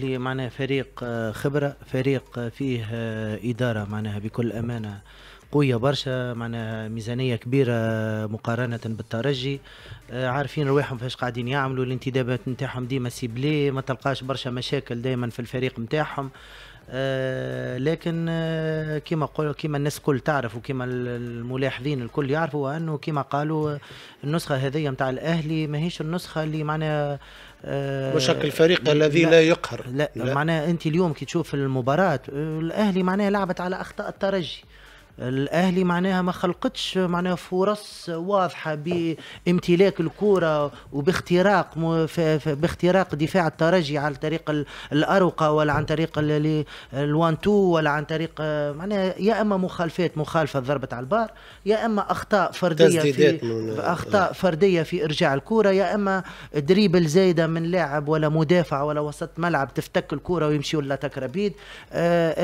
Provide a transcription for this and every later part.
لي معناها فريق آه، خبره فريق آه، فيه آه، اداره معناها بكل امانه قويه برشا معناها ميزانيه كبيره مقارنه بالترجي عارفين رواحهم فاش قاعدين يعملوا الانتدابات نتاعهم ديما سيبلي ما تلقاش برشا مشاكل دائما في الفريق نتاعهم آه، لكن آه، كما قل كما الناس الكل تعرف وكما الملاحظين الكل يعرفوا انه كما قالوا النسخه هذه نتاع الاهلي ماهيش النسخه اللي معناها وشك آه، الفريق الذي لا, لا يقهر لا, لا. معناها انت اليوم كي تشوف المباراه الاهلي معناها لعبت على اخطاء الترجي الاهلي معناها ما خلقتش معناها فرص واضحه بامتلاك الكره وباختراق باختراق دفاع الترجي على طريق الاروقه ولا عن طريق الوان تو ولا عن طريق معناها يا اما مخالفات مخالفه ضربت على البار يا اما اخطاء فرديه في اخطاء فرديه في ارجاع الكره يا اما دريبل زايده من لاعب ولا مدافع ولا وسط ملعب تفتك الكره ويمشي ولا تكربيد آه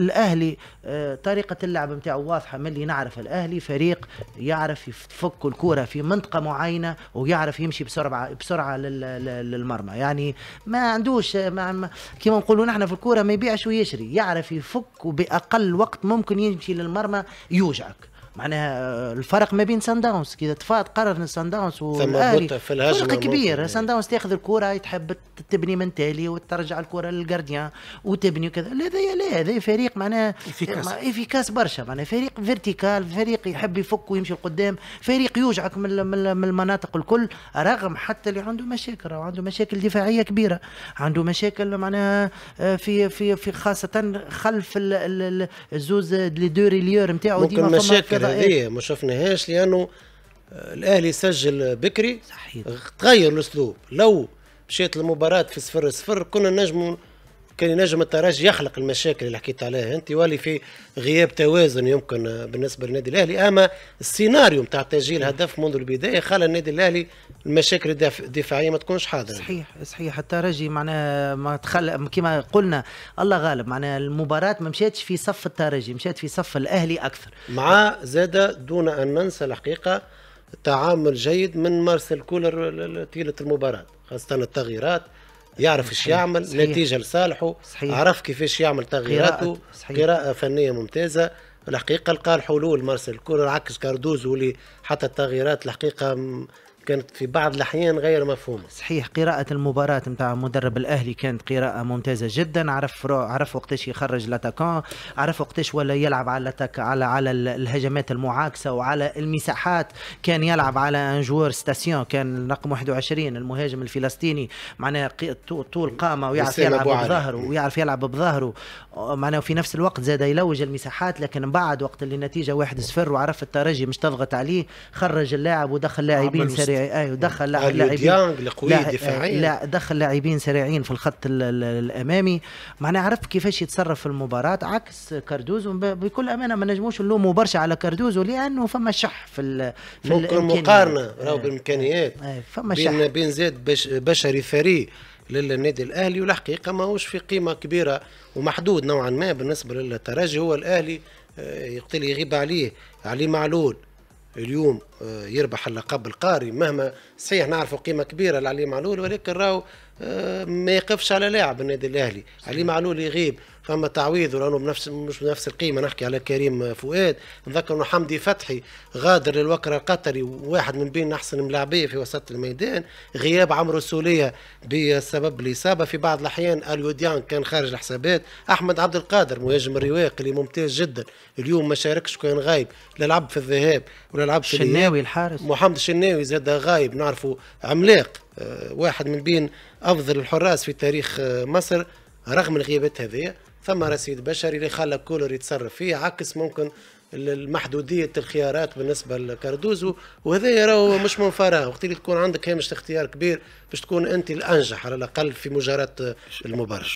الاهلي آه طريقه اللعب واضحه وواضحة ملي نعرف الأهلي فريق يعرف يفك الكرة في منطقة معينة ويعرف يمشي بسرعة بسرعة للمرمى يعني ما عندوش ما كيما نقولوا نحن في الكرة ما يبيعش ويشري يعرف يفك وبأقل وقت ممكن يمشي للمرمى يوجعك معناها آه، الفرق ما بين سان داونز كي قرر سان داونز والاهلي فرق كبير يعني. سان داونز تاخذ الكره تحب تبني من تالي وترجع الكره للجارديان وتبني وكذا لا هذا لا هذا فريق معناها افيكاس افيكاس برشا معناها فريق فيرتيكال فريق يحب يفك ويمشي لقدام فريق يوجعك من, من المناطق الكل رغم حتى اللي عنده مشاكل عنده مشاكل دفاعيه كبيره عنده مشاكل معناها آه، في في في خاصه خلف الزوز لي دو ريليور نتاعو ديما مشاكل هذه ما شفناهاش لانه آه، الاهلي سجل بكري صحيح تغير الاسلوب لو مشيت المباراه في صفر صفر كنا نجموا كان ينجم الترجي يخلق المشاكل اللي حكيت عليها انت يولي في غياب توازن يمكن بالنسبه للنادي الاهلي اما السيناريو نتاع تسجيل هدف منذ البدايه خلى النادي الاهلي المشاكل الدفاعيه ما تكونش حاضره صحيح صحيح الترجي معناها ما تخلى كما قلنا الله غالب معناها المباراه ما مشاتش في صف الترجي مشات في صف الاهلي اكثر مع زاد دون ان ننسى الحقيقه تعامل جيد من مارسيل كولر طيله المباراه خاصه التغييرات يعرف ايش يعمل صحيح. نتيجه لصالحه صحيح. عرف كيفاش يعمل تغييراته قراءه فنيه ممتازه الحقيقه لقى الحلول مارسيل كولر عكس كاردوزو اللي حتى التغييرات الحقيقه كانت في بعض الاحيان غير مفهومه صحيح قراءه المباراه نتاع مدرب الاهلي كانت قراءه ممتازه جدا عرف عرف وقتاش يخرج لاتاكون عرف وقتاش ولا يلعب على على على الهجمات المعاكسه وعلى المساحات كان يلعب على ان جوار ستاسيون كان رقم 21 المهاجم الفلسطيني معناها طول قامه ويعرف يلعب بظهره ويعرف يلعب بظهره معناها في نفس الوقت زاد يلوج المساحات لكن من بعد وقت اللي النتيجه 1-0 وعرف الترجي مش تضغط عليه خرج اللاعب ودخل لاعبين سريع اي أيوة، دخل ودخل لاعبين لقوية دفاعيا لا دخل لاعبين سريعين في الخط الامامي معناها عرف كيفاش يتصرف في المباراه عكس كاردوزو بكل امانه ما نجموش نلوموا برشا على كاردوزو لانه فما شح في ال في مقارنه راهو بالامكانيات فما شح بين بين زاد بشري فري للنادي الاهلي والحقيقه ماهوش في قيمه كبيره ومحدود نوعا ما بالنسبه للترجي هو الاهلي آه، يقتل يغيب عليه علي معلول اليوم آه، يربح اللقب القاري مهما صحيح نعرفوا قيمه كبيره لعلي معلول ولكن راهو ما يقفش على لاعب النادي الاهلي علي معلول يغيب فما تعويض لانه بنفس مش بنفس القيمه نحكي على كريم فؤاد نذكر انه حمدي فتحي غادر للوكر القطري واحد من بين احسن ملاعبيه في وسط الميدان غياب عمرو سوليه بسبب الاصابه في بعض الاحيان اليوديان كان خارج الحسابات احمد عبد القادر مهاجم الرواق اللي ممتاز جدا اليوم ما شاركش كان غايب لا لعب في الذهاب ولا لعب في الشناوي الحارس محمد الشناوي زاد غايب نعرفه عملاق آه، واحد من بين افضل الحراس في تاريخ آه، مصر رغم الغيابات هذه ثم رصيد بشري اللي خلى كولر يتصرف فيه عكس ممكن المحدودية الخيارات بالنسبة لكاردوزو وهذا راهو مش من فراغ وقت اللي تكون عندك هامش اختيار كبير باش تكون أنت الأنجح على الأقل في مجاراة المباراة